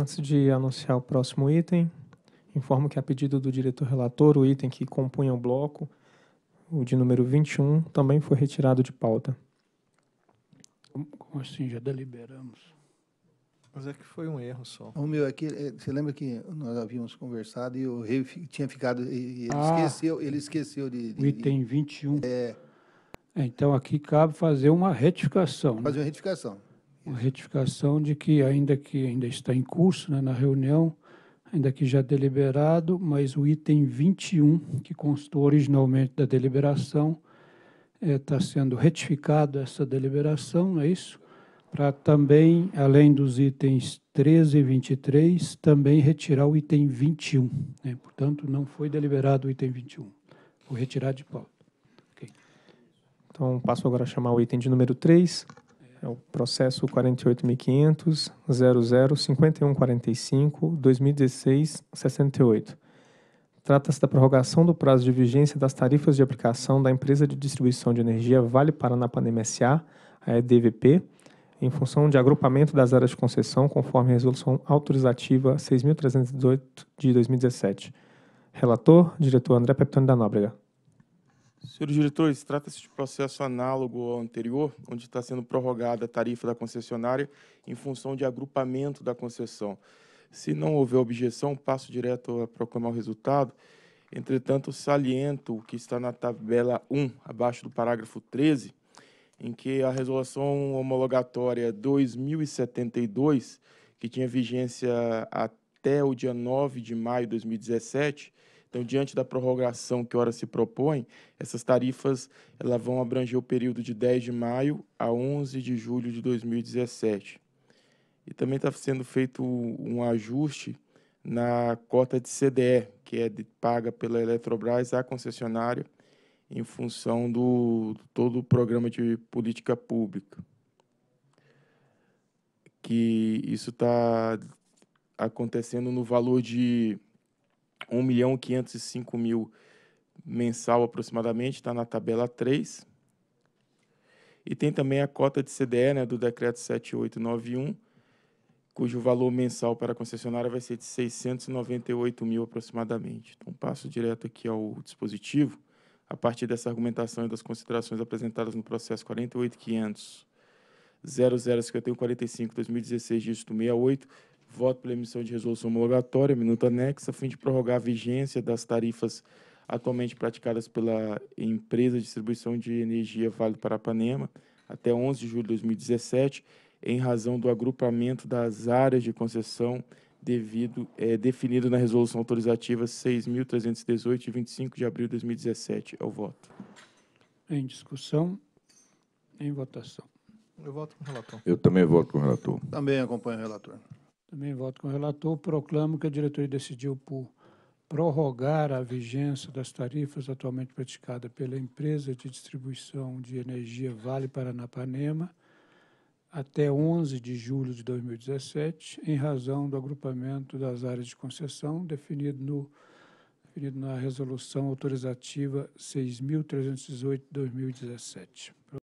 Antes de anunciar o próximo item, informo que a pedido do diretor relator, o item que compunha o bloco, o de número 21, também foi retirado de pauta. Como assim? Já deliberamos. Mas é que foi um erro só. O meu aqui, é, você lembra que nós havíamos conversado e o rei tinha ficado. E, ele, ah, esqueceu, ele esqueceu de. de o item 21. É. é. Então aqui cabe fazer uma retificação. Fazer né? uma retificação uma retificação de que, ainda que ainda está em curso né, na reunião, ainda que já deliberado, mas o item 21, que constou originalmente da deliberação, está eh, é, sendo retificado essa deliberação, não é isso? Para também, além dos itens 13 e 23, também retirar o item 21. Né? Portanto, não foi deliberado o item 21. Vou retirar de pauta. Okay. Então, passo agora a chamar o item de número 3, é o processo 48.500.005145.201668. Trata-se da prorrogação do prazo de vigência das tarifas de aplicação da empresa de distribuição de energia Vale Paranapanema SA, a EDVP, em função de agrupamento das áreas de concessão conforme a resolução autorizativa 6.318 de 2017. Relator, diretor André Peptoni da Nóbrega. Senhores diretores, trata-se de processo análogo ao anterior, onde está sendo prorrogada a tarifa da concessionária em função de agrupamento da concessão. Se não houver objeção, passo direto a proclamar o resultado. Entretanto, saliento o que está na tabela 1, abaixo do parágrafo 13, em que a resolução homologatória 2072, que tinha vigência até o dia 9 de maio de 2017, então, diante da prorrogação que ora se propõe, essas tarifas elas vão abranger o período de 10 de maio a 11 de julho de 2017. E também está sendo feito um ajuste na cota de CDE, que é de, paga pela Eletrobras à concessionária, em função do todo o programa de política pública. Que isso está acontecendo no valor de 1 milhão 505 mil mensal aproximadamente, está na tabela 3. E tem também a cota de CDE né, do decreto 7891, cujo valor mensal para a concessionária vai ser de 698 mil aproximadamente. Então, passo direto aqui ao dispositivo. A partir dessa argumentação e das considerações apresentadas no processo 48500 005145 2016 dígito 68 Voto pela emissão de resolução homologatória, minuta anexa, a fim de prorrogar a vigência das tarifas atualmente praticadas pela empresa de distribuição de energia Vale do Parapanema até 11 de julho de 2017, em razão do agrupamento das áreas de concessão devido, é, definido na resolução autorizativa 6.318, de 25 de abril de 2017. É o voto. Em discussão, em votação. Eu voto com o relator. Eu também voto com o relator. Também acompanho o relator. Também voto com o relator. Proclamo que a diretoria decidiu por prorrogar a vigência das tarifas atualmente praticadas pela empresa de distribuição de energia Vale Paranapanema até 11 de julho de 2017, em razão do agrupamento das áreas de concessão definido, no, definido na Resolução Autorizativa 6.318-2017.